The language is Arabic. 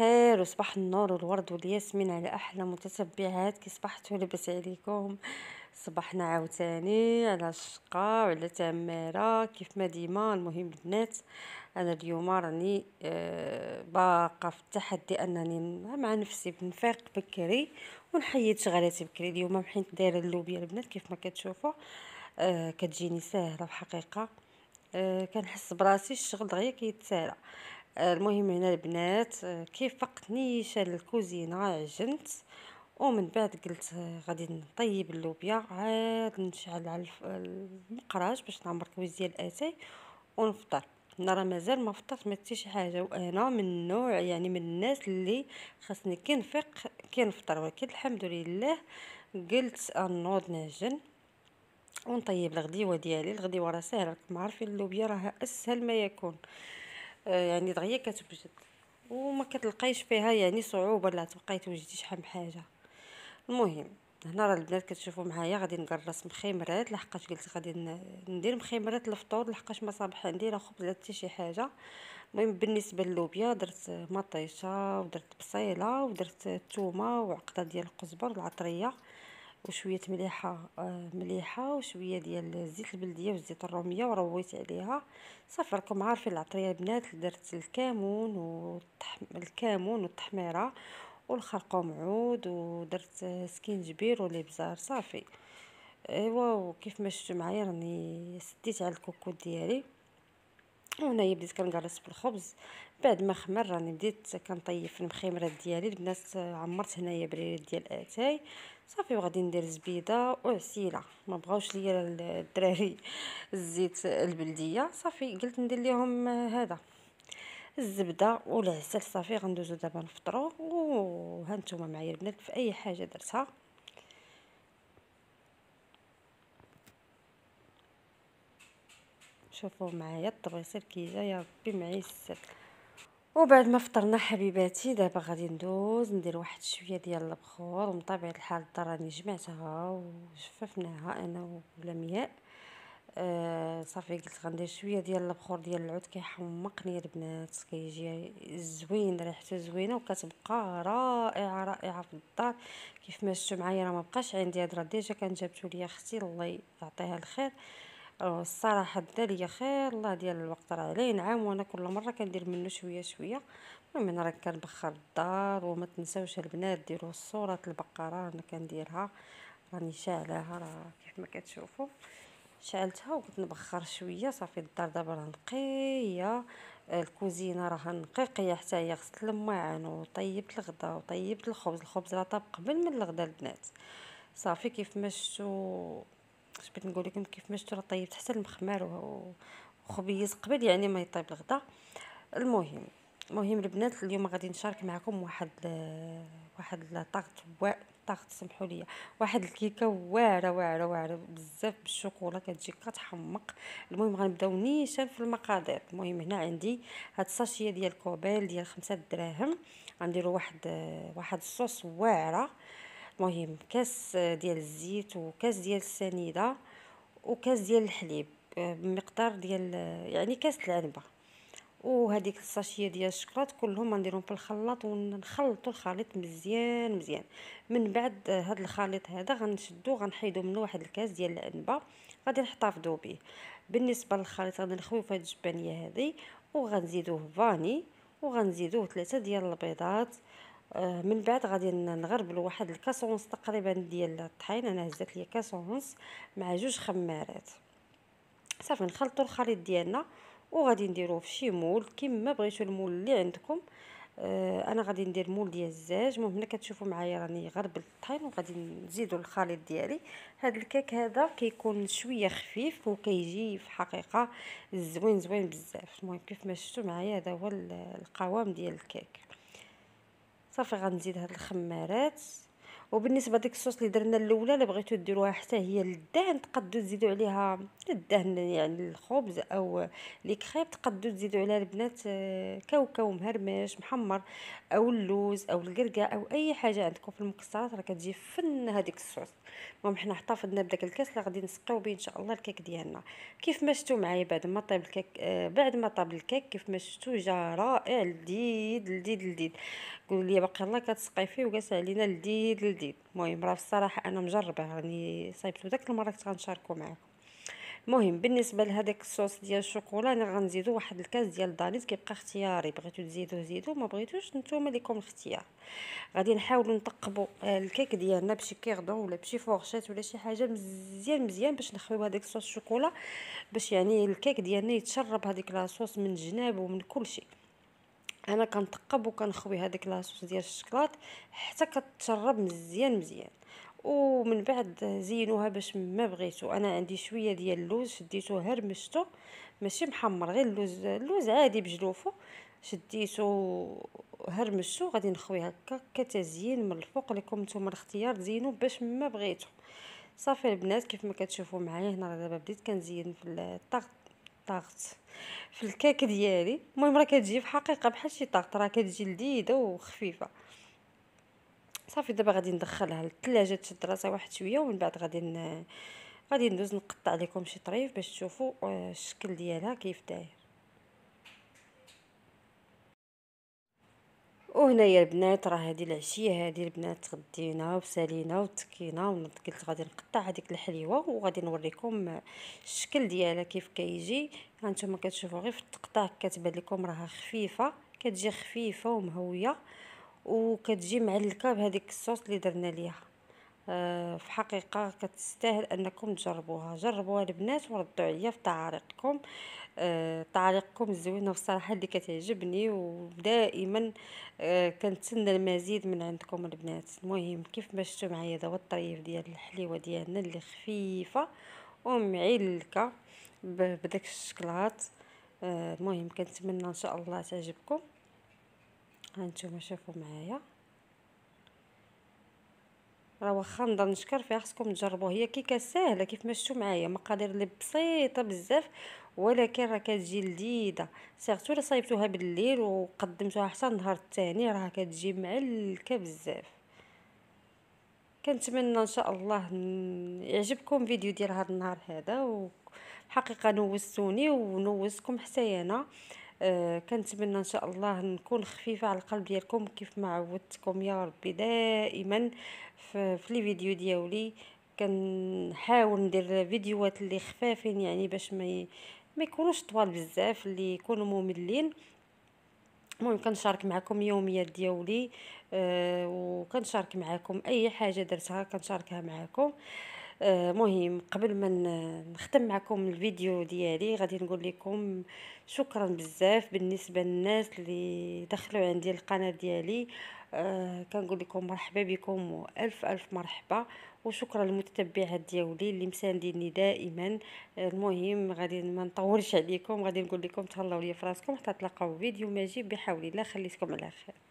الخير وصباح النور والورد والياسمين على احلى متتبعات كي صبحتوا لاباس عليكم صبحنا عاوتاني على الشقة وعلى تمارة كيف ما ديما المهم البنات انا اليوم راني آه، باقة باقا في التحدي انني مع نفسي بنفيق بكري ونحيد شغلاتي بكري اليوم حيت دايره اللوبيا البنات كيف ما كتشوفوا آه، كتجيني ساهله في الحقيقه آه، كنحس براسي الشغل دغيا كيتسارع كي المهم هنا البنات كيف فقت نيشة الكوزينه عجنت ومن بعد قلت غادي نطيب اللوبيا عاد نشعل على المقراج باش نعمر كويس ديال الاتاي ونفطر انا راه مازال ما فطرت ما حتى حاجه وانا من نوع يعني من الناس اللي خاصني كنفيق كنفطر ولكن الحمد لله قلت انوض نعجن ونطيب الغديوه ديالي الغديوه راه ساهله راكم عارفين اللوبيا راها اسهل ما يكون يعني دغيا كتوجد وما كتلقايش فيها يعني صعوبه لا تبقاي توجدي شحال من حاجه المهم هنا راه البنات كتشوفوا معايا غادي نقرص مخيمرات لحقاش قلت غادي ندير مخيمرات الفطور لحقاش ما صابح عندي لا خبز لا حتى شي حاجه المهم بالنسبه للوبيا درت مطيشه ودرت بصيله ودرت الثومه وعقده ديال القزبر العطريه وشويه مليحه آه، مليحه وشويه ديال الزيت البلديه وزيت الروميه ورويت عليها صافي راكم عارفين العطريه البنات درت الكمون والكمون والتحميره والخرقوم عود ودرت سكينجبير والابزار صافي ايوا وكيف ما شفتوا معايا راني سديت على الكوكوت ديالي وهنايا بديت كنكرس بالخبز بعد ما خمر راني بديت كنطيب في المخيمرات ديالي البنات آه، عمرت هنايا بريد ديال اتاي صافي وغادي ندير زبيده وعسيله ما بغاوش ليا الدراري الزيت البلديه صافي قلت ندير لهم آه، هذا الزبده والعسل صافي غندوزو دابا نفطرو وهانتوما معايا البنات في اي حاجه درتها شوفوا معايا الطبيصير كيجا يا ربي معي السر وبعد ما فطرنا حبيباتي دابا غادي ندوز ندير واحد شويه ديال البخور ومن طبيعه الحال راني جمعتها وجففناها انا ولمياء آه صافي قلت غندير شويه ديال البخور ديال العود كيحمقني البنات كيجي زوين ريحته زوينه وكتبقى رائعه رائعه في الدار كيف ما شفتوا معايا راه ما بقاش عندي هضره ديجا كان جابتو ليا اختي الله يعطيها الخير اه الصراحه دا ليا خير الله ديال الوقت راه لين عام وانا كل مره كندير منه شويه شويه المهم انا راه كنبخر الدار وما تنساوش البنات ديروا الصوره البقره انا كنديرها راني شاعلاها راه كيف ما كتشوفوا شعلتها وقلت نبخر شويه صافي الدار دابا راه نقيه الكوزينه راه نقيقيه حتى هي غسلت الماعن وطيبت الغدا وطيبت الخبز الخبز راه طاب قبل من الغدا البنات صافي كيف ما شفتوا اش بغيت نقول لكم كيف ما شفتوا طيبت حتى المخمار وخبيز قبل يعني ما يطيب الغدا المهم المهم البنات اليوم غادي نشارك معكم واحد واحد طاقت واء طاقت سمحوا لي واحد الكيكه واعره واعره واعره بزاف بالشوكولا كتجي كتحمق المهم غنبداو نيشان في المقادير المهم هنا عندي هاد الساشيه ديال كوبيل ديال خمسة دراهم غنديروا واحد واحد الصوص واعره مهم كاس ديال الزيت وكاس ديال السنيده وكاس ديال الحليب بمقدار ديال يعني كاس العنبه وهذيك الساشيه ديال الشكلاط كلهم غنديرهم في الخلاط ونخلطوا الخليط مزيان مزيان من بعد هذا الخليط هذا غنشدو غنحيدو منه واحد الكاس ديال العنبه غادي نحتفظوا به بالنسبه للخليط غادي نخويو في هذه الجبانيه هذه وغنزيدوه فاني وغنزيدوه ثلاثه ديال البيضات آه، من بعد غادي نغربلو واحد الكاسونس تقريبا ديال الطحين انا هزات ليا كاسونس مع جوج خمارات صافي نخلطو الخليط ديالنا وغادي نديروه في شي مول كما بغيتو المول اللي عندكم آه انا غادي ندير مول ديال الزاج المهم هنا كتشوفوا معايا راني غربلت الطحين وغادي نزيدو الخليط ديالي هاد الكيك هذا كيكون شويه خفيف وكيجي في الحقيقه زوين زوين بزاف المهم كيف ما شفتوا معايا هذا هو القوام ديال الكيك صافي غنزيد هاد الخمارات وبالنسبه ديك الصوص اللي درنا الاولى اللي بغيتو ديروها حتى هي للدهن تقدو تزيدو عليها الدهن يعني الخبز او لي كريب تقدو تزيدو عليها البنات آه، كاوكاو مهرمش محمر او اللوز او القرقه او اي حاجه عندكم في المكسرات راه كتجي فن هذيك الصوص المهم حنا احتفظنا بداك الكاس اللي غادي نسقيو به ان شاء الله الكيك ديالنا كيف ما شفتوا معايا بعد ما طيب الكيك آه بعد ما طاب الكيك كيف ما شفتوا جا رائع لذيذ لذيذ لذيذ قولوا لي باقي الله كتسقي فيه وكاس علينا لذيذ جديد المهم راه الصراحه انا مجربه راني صايبته داك المره كنت غنشاركو معاكم المهم بالنسبه لهذاك الصوص ديال الشوكولا انا غنزيدو واحد الكاس ديال الدانيس كيبقى اختياري بغيتو تزيدوه زيدوه ما بغيتوش نتوما ليكم الاختيار غادي نحاولوا نثقبوا آه، الكيك ديالنا بشي كيردون ولا بشي فورشيت ولا شي حاجه مزيان مزيان باش نخويو هذاك الصوص الشوكولا باش يعني الكيك ديالنا يتشرب هذيك لاصوص من جناب ومن كل شيء انا كنثقب وكنخوي هذيك لاصوص ديال الشكلاط حتى كتشرب مزيان مزيان ومن بعد زينوها باش ما بغيتو انا عندي شويه ديال اللوز شديتو هرمشتو ماشي محمر غير اللوز اللوز عادي بجلوفو شديتو هرمشتو غادي نخوي هكا كتزيين من الفوق لكم نتوما الاختيار تزينو باش ما بغيتو صافي البنات كيف ما كتشوفوا معايا هنا دابا بديت كنزين في الطاغ طاغت في الكاك ديالي المهم راه كتجي في حقيقه بحال شي طاغت راه كتجي لذيذه وخفيفه صافي دابا غادي ندخلها للثلاجه تشد راسها واحد شويه ومن بعد غادي ن... غادي ندوز نقطع لكم شي طريف باش تشوفوا آه، الشكل ديالها كيف داير يا البنات راه هادي العشيه هادي البنات غدينا وسالينا وتكينا قلت غادي نقطع هذيك الحليوه وغادي نوريكم الشكل ديالها كيف كيجي ها نتوما كتشوفوا غير في التقطاع كتبان لكم راها خفيفه كتجي خفيفه ومهويه وكتجي معلكه بهذيك الصوص اللي درنا ليها آه، في حقيقة كتستاهل أنكم تجربوها جربوها البنات وردوا عليا في تعاليقكم آه، تعاليقكم الزوينة والصراحة اللي كتعجبني ودائما آه، كنتسنى المزيد من عندكم البنات المهم كيف ما شفتوا معايا دابا الطريف ديال الحليوة ديالنا اللي خفيفة ومعلكة بداك الشكلاط المهم كنتمنى ان شاء الله تعجبكم هانتوما شوفوا معايا راه واخا نضل نشكر فيها خصكم تجربوه هي كيكه ساهله كيف ما شفتوا معايا مقادير اللي بسيطه بزاف ولكن راه كتجي لذيذه سيرتو الا صايبتوها بالليل وقدمتوها حتى النهار الثاني راه كتجي معلكه بزاف كنتمنى ان شاء الله يعجبكم فيديو ديال هذا النهار هذا وحقيقه نوزتوني ونوستكم حتى انا آه، كنتمنى ان شاء الله نكون خفيفه على القلب ديالكم كيف ما عودتكم يا ربي دائما في, في لي فيديو ديالي كنحاول ندير فيديوهات اللي خفافين يعني باش ما ما يكونوش طوال بزاف اللي يكونوا مملين المهم كنشارك معكم يوميات ديالي آه وكنشارك معكم اي حاجه درتها كنشاركها معكم آه آه، مهم قبل ما نختم معكم الفيديو ديالي غادي نقول لكم شكرا بزاف بالنسبه للناس اللي دخلوا عندي القناه ديالي آه، كنقول لكم مرحبا بكم والف الف مرحبا وشكرا للمتتبعات ديالي اللي مسانديني دائما آه، المهم غادي ما نطولش عليكم غادي نقول لكم تهلاو ليا فراسكم حتى تلاقاو فيديو ماجي بحول الله خليتكم على خير